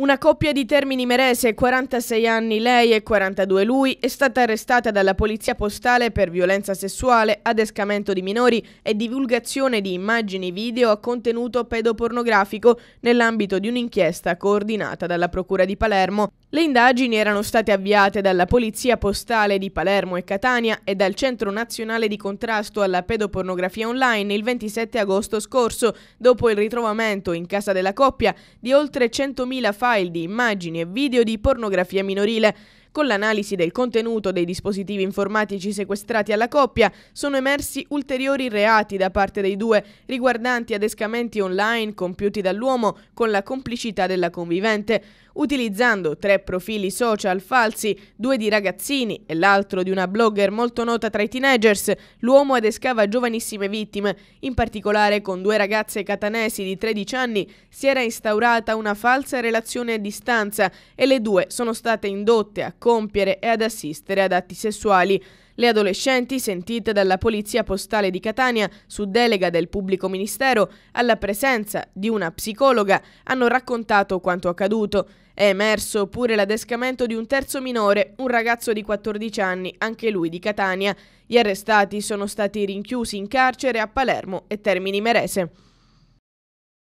Una coppia di Termini Merese, 46 anni lei e 42 lui, è stata arrestata dalla polizia postale per violenza sessuale, adescamento di minori e divulgazione di immagini video a contenuto pedopornografico nell'ambito di un'inchiesta coordinata dalla Procura di Palermo. Le indagini erano state avviate dalla Polizia Postale di Palermo e Catania e dal Centro Nazionale di Contrasto alla Pedopornografia Online il 27 agosto scorso, dopo il ritrovamento in casa della coppia di oltre 100.000 fatti file di immagini e video di pornografia minorile con l'analisi del contenuto dei dispositivi informatici sequestrati alla coppia sono emersi ulteriori reati da parte dei due riguardanti adescamenti online compiuti dall'uomo con la complicità della convivente. Utilizzando tre profili social falsi, due di ragazzini e l'altro di una blogger molto nota tra i teenagers, l'uomo adescava giovanissime vittime. In particolare con due ragazze catanesi di 13 anni si era instaurata una falsa relazione a distanza e le due sono state indotte a compiere e ad assistere ad atti sessuali. Le adolescenti, sentite dalla Polizia Postale di Catania su delega del pubblico ministero alla presenza di una psicologa, hanno raccontato quanto accaduto. È emerso pure l'adescamento di un terzo minore, un ragazzo di 14 anni, anche lui di Catania. Gli arrestati sono stati rinchiusi in carcere a Palermo e Termini Merese.